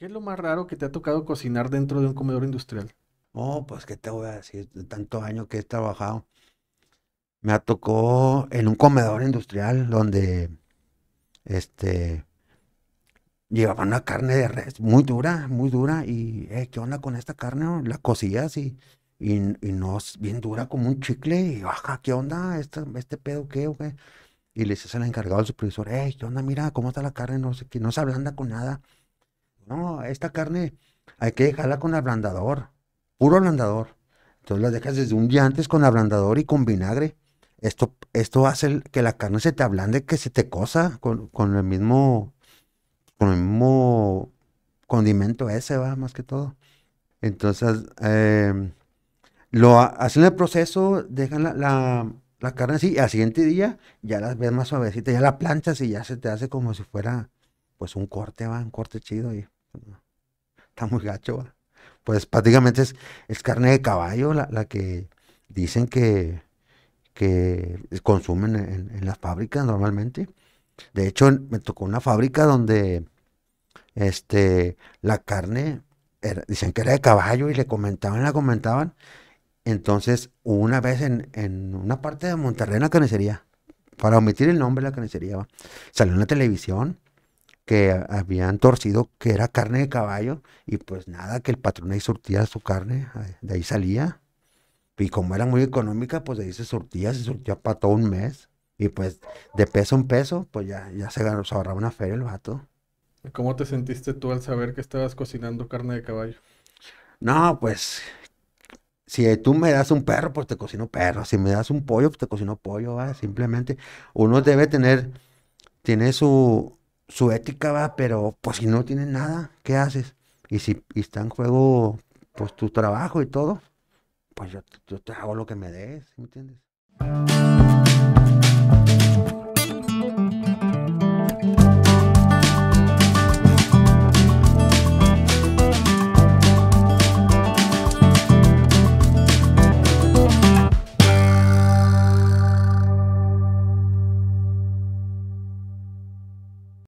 ¿Qué es lo más raro que te ha tocado cocinar dentro de un comedor industrial? Oh, pues que te voy a decir, de tanto año que he trabajado. Me ha tocado en un comedor industrial donde este llevaban una carne de res muy dura, muy dura y eh, ¿qué onda con esta carne? La cocías y, y, no es bien dura como un chicle y baja, ¿qué onda? ¿Este, este pedo qué Y le dices al encargado, al supervisor, eh, ¿qué onda? Mira, ¿cómo está la carne? No sé qué, no se ablanda con nada no, esta carne hay que dejarla con ablandador, puro ablandador. Entonces la dejas desde un día antes con ablandador y con vinagre. Esto, esto hace que la carne se te ablande, que se te cosa con, el mismo, con el mismo condimento ese, va, más que todo. Entonces, em, lo hacen el proceso, dejan la, carne así, y al siguiente día ya la ves más suavecita, ya la planchas y ya se te hace como si fuera, pues, un corte, va, un corte chido. Y, Está muy gacho, Pues prácticamente es, carne de caballo la, que dicen que, que consumen en, en, las fábricas normalmente. De hecho, me tocó una fábrica donde este, la carne, dicen que era de caballo y le comentaban, la comentaban. Entonces, una vez en, una parte de Monterrey, en la carnicería, para omitir el nombre de la carnicería, salió en la televisión que habían torcido, que era carne de caballo, y pues nada, que el patrón ahí surtía su carne, eh, de ahí salía. Y como era muy económica, pues de ahí se surtía, se surtía para todo un mes. Y pues de peso en peso, pues ya, ya se, ahorraba una feria el vato. ¿Cómo te sentiste tú al saber que estabas cocinando carne de caballo? No, pues si tú me das un perro, pues te cocino perro. Si me das un pollo, pues te cocino pollo. Simplemente uno debe tener, tiene su, su ética va, pero pues si no tienes nada, ¿qué haces? Y si está en juego pues tu trabajo y todo, pues yo, yo te hago lo que me des, ¿me entiendes?